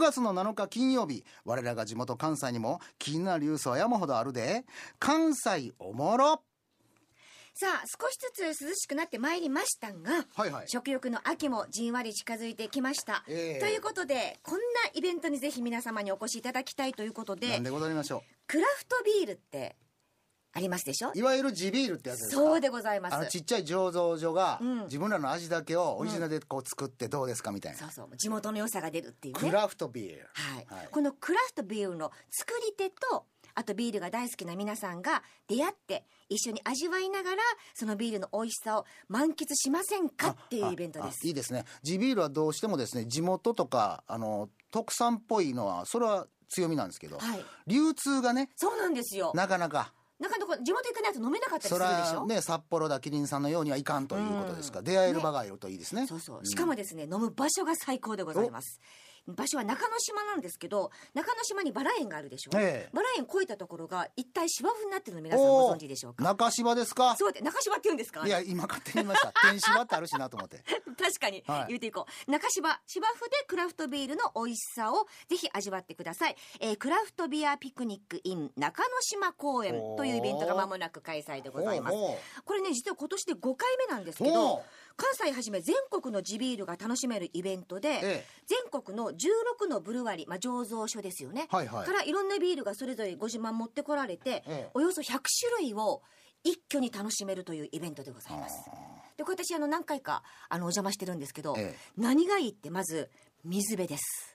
9月の7日金曜日我らが地元関西にも気になるニュースは山ほどあるで関西おもろさあ少しずつ涼しくなってまいりましたが、はいはい、食欲の秋もじんわり近づいてきました、えー、ということでこんなイベントにぜひ皆様にお越しいただきたいということで何でございましょうクラフトビールってありますでしょいわゆる地ビールってやつですかそうでございますあのちっちゃい醸造所が、自分らの味だけをオリジナルでこう作ってどうですかみたいな、そうそう地元の良さが出るっていうねクラフトビール、はい、はい、このクラフトビールの作り手とあとビールが大好きな皆さんが出会って一緒に味わいながらそのビールの美味しさを満喫しませんかっていうイベントです。いいですね。地ビールはどうしてもですね地元とかあの特産っぽいのはそれは強みなんですけど、はい、流通がねそうなんですよなかなかなかなか地元行かないと飲めなかったりするでしょね札幌だキリンさんのようにはいかんということですか、うん、出会える場がいるといいですね、ね、そうそうしかもですね、飲む場所が最高でございます場所は中之島なんですけど、中之島にバラ園があるでしょ。ええ、バラ園越えたところが一体芝生になってるの皆さんご存知でしょうか。中芝ですか。そうで中芝って言うんですか。いや今勝手に言いました。天芝ってあるしなと思って。確かに、はい、言っていこう。中芝芝生でクラフトビールの美味しさをぜひ味わってください。えー、クラフトビアピクニックイン中之島公園というイベントがまもなく開催でございます。これね実は今年で5回目なんですけど。関西はじめ全国の地ビールが楽しめるイベントで、ええ、全国の16のブルワリ、まあ、醸造所ですよね、はいはい、からいろんなビールがそれぞれご自慢持ってこられて、ええ、およそ100種類を一挙に楽しめるというイベントでございます。で、私あの何回かあのお邪魔してるんですけど、何がいいってまず水辺です。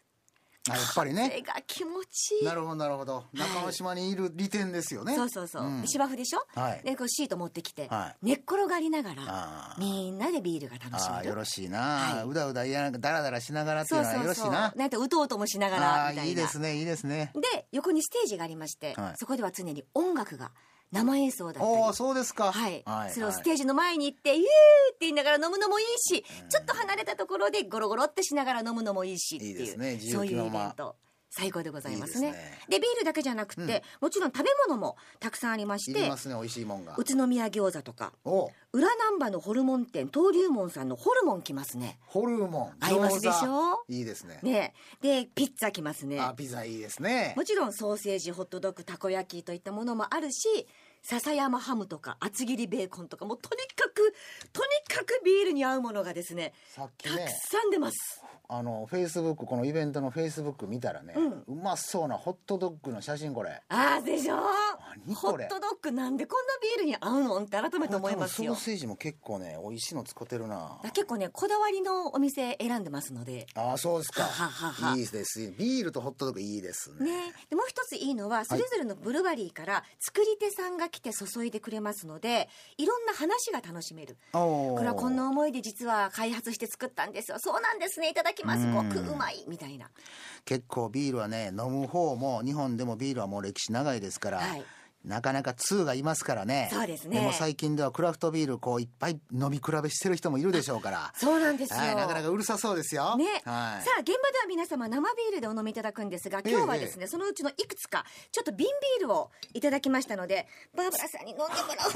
あやっぱりね。が気持ちいい。なるほど、なるほど。中之島にいる利点ですよね。そうそうそう。芝生でしょはい。で、こうシート持ってきて、寝っ転がりながら、みんなでビールが楽しめる。よろしいな。うだうだ、いや、だらだらしながらっていうのはよろしいな。なんて、うとうともしながら、みたいな。いいですね、いいですね。で、横にステージがありまして、そこでは常に音楽が。生演奏だったりそうですか、はい、はい、それをステージの前に行って「イエーイ!」って言いながら飲むのもいいし、ちょっと離れたところでゴロゴロってしながら飲むのもいいしっていう、ね、そういうイベント最高でございますね。いいでねでビールだけじゃなくて、うん、もちろん食べ物もたくさんありまして。ますね、美味しいもんが。宇都宮餃子とか。裏難波のホルモン店、東龍門さんのホルモン来ますね。ホルモン。合いますでしょいいですね。ね。で、ピッツァ来ますね。あ、ピザいいですね。もちろんソーセージ、ホットドッグ、たこ焼きといったものもあるし、笹山ハムとか厚切りベーコンとかもうとにかくとにかくビールに合うものがですね、ね、たくさん出ますあのフェイスブックこのイベントのフェイスブック見たらね、うまそうなホットドッグの写真これああでしょホットドッグなんでこんなビールに合うのって改めて思いますよソーセージも結構ね美味しいの使ってるな結構ねこだわりのお店選んでますのでああそうですかいいですビールとホットドッグいいですねねでもう一ついいのはそれぞれのブルバリーから作り手さんが来て注いでくれますのでいろんな話が楽しめるこれはこんな思いで実は開発して作ったんですよそうなんですねいただきますごくうまいみたいな結構ビールはね飲む方も日本でもビールはもう歴史長いですから、はいなかなか2がいますからね。そうですね。でも最近ではクラフトビールこういっぱい飲み比べしてる人もいるでしょうから。そうなんですよ、はい。なかなかうるさそうですよ。ね。はい、さあ、現場では皆様生ビールでお飲みいただくんですが、今日はですね、ええ、そのうちのいくつか、ちょっと瓶ビールをいただきましたので、バーバラさんに飲んでもらお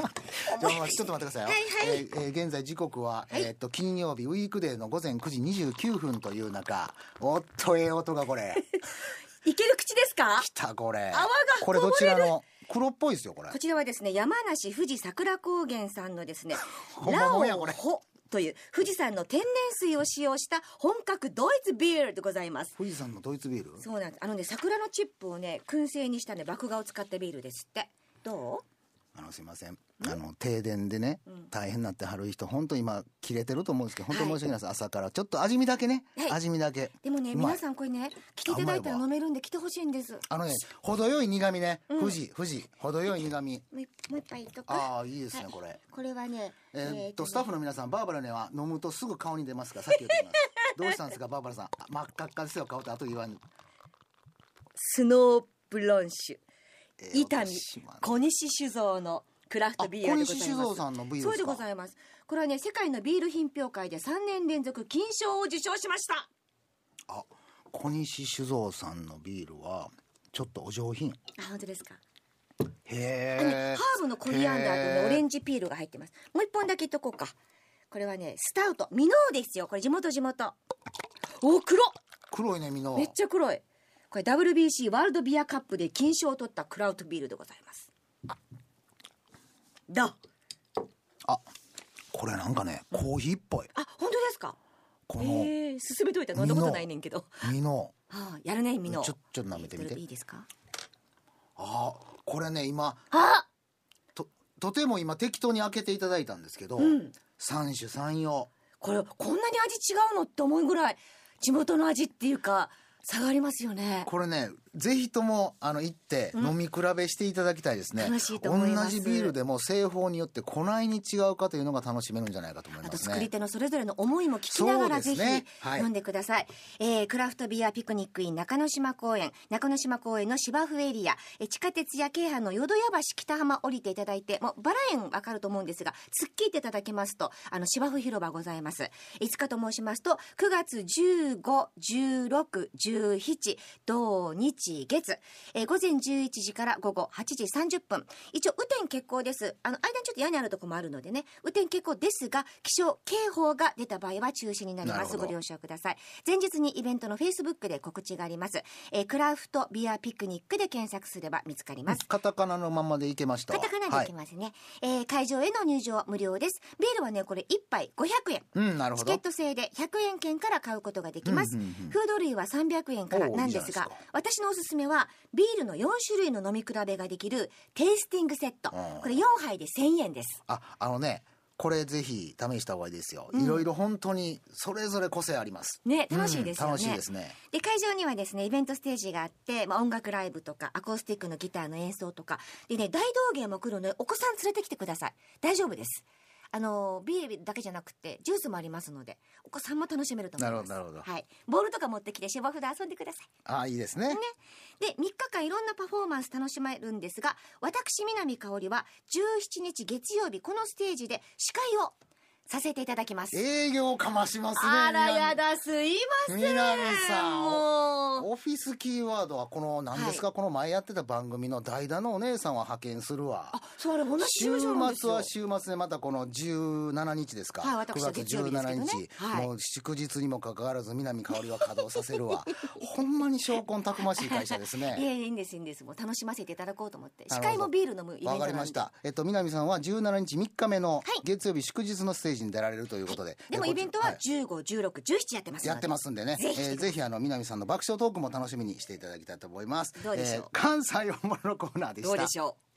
う。ちょっと待ってくださいよ。はいはい。えー、え現在時刻は、えー、っと、金曜日、ウィークデーの午前9時29分という中、おっと、ええ音がこれ。いける口ですかきたこれ。泡がこれどちらの黒っぽいですよ、これ。こちらはですね、山梨富士桜高原さんのですね、ラオホ。という富士山の天然水を使用した本格ドイツビールでございます富士山のドイツビールそうなんですあのね桜のチップをね燻製にしたね麦芽を使ったビールですってどうあのすいませんあの停電でね、大変なってはる人本当今切れてると思うんですけど本当申し訳ないです、朝からちょっと味見だけね、味見だけでもね皆さんこれね来ていただいたら飲めるんで来てほしいんですあのね程よい苦味ね、富士富士程よい苦味もう一杯いっとくああいいですね、これこれはねえっと、スタッフの皆さんバーバラには飲むとすぐ顔に出ますからさっき言ってます どうしたんですかバーバラさん真っ赤っかですよ顔ってあと言わんスノーブロンシュ伊丹、小西酒造のクラフトビールでございます。そうでございます。これはね、世界のビール品評会で3年連続金賞を受賞しました。あ、小西酒造さんのビールは、ちょっとお上品。あ、本当ですか。へえ。ハーブのコリアンダーと、ね、オレンジピールが入ってます。もう一本だけいとこうか。これはね、スタウト、ミノーですよ。これ地元地元。お、黒黒いね、ミノー。めっちゃ黒い。これ WBC ワールドビアカップで金賞を取ったクラウトビールでございますどうあこれなんかねコーヒーっぽいあ本当ですかこの、えー、進めといた飲んだことないねんけどミノ、はあ、やるねミノちょっと舐めてみていいですかあこれね今あととても今適当に開けていただいたんですけど、うん、三種三様これこんなに味違うのって思うぐらい地元の味っていうか差がありますよね。これね、ぜひとも、あの、行って、飲み比べしていただきたいですね。楽しいと思います。同じビールでも製法によってこないに違うかというのが楽しめるんじゃないかと思います、ね、あと、作り手のそれぞれの思いも聞きながら、ぜひ、飲んでください。はい、えー、クラフトビアピクニックイン中之島公園、中之島公園の芝生エリア、え地下鉄や京阪の淀屋橋北浜降りていただいて、もう、バラ園わかると思うんですが、突っ切っていただきますと、あの、芝生広場ございます。いつかと申しますと、9月15、16、17、土日、日月、えー、午前11時から午後8時30分。一応、雨天決行です。あの、間にちょっと屋根あるとこもあるのでね、雨天決行ですが、気象警報が出た場合は中止になります。ご了承ください。前日にイベントの Facebook で告知があります。えー、クラフトビアピクニックで検索すれば見つかります。カタカナのままでいけました。カタカナでいけますね。はい、えー、会場への入場無料です。ビールはね、これ1杯500円。うん、なるほど。チケット制で100円券から買うことができます。フード類は300円からなんですが、す私ののおすすめはビールの4種類の飲み比べができるテイスティングセット、うんこれ4杯で1000円ですああのねこれぜひ試した方がいいですよ、いろいろ本当にそれぞれ個性ありますね楽しいですよね、うん楽しいですねで会場にはですねイベントステージがあって、まあ、音楽ライブとかアコースティックのギターの演奏とかでね大道芸も来るのでお子さん連れてきてください大丈夫ですあの、ビールだけじゃなくて、ジュースもありますので、お子さんも楽しめると思います。なるほど、はい。ボールとか持ってきて、芝生で遊んでください。ああ、いいですね。ね。で、3日間いろんなパフォーマンス楽しめるんですが、私、南香織は、17日月曜日、このステージで司会をさせていただきます。営業かましますね。あらやだ、すいません。みなみさん。オフィスキーワードは、この、何ですか、はい、この前やってた番組の代打のお姉さんは派遣するわ。あ、そう、あれ、同じ週末は週末で、またこの17日ですか。はい、私は月曜日ですけど、ね、9月17日、もう祝日にもかかわらず、南香織は稼働させるわ。ほんまに証拠たくましい会社ですね。いえ、いいんです、いいんです。もう楽しませていただこうと思って。司会もビール飲むイベントわかりました。えっと、南さんは17日3日目の月曜日祝日のステージジに出られるということで。でもイベントは15、16、17やってますやってますんでね。ぜひ、えー、ぜひあの、南さんの爆笑トークも楽しみにしていただきたいと思います。どうでしょう。えー、関西本物のコーナーでした。どうでしょう。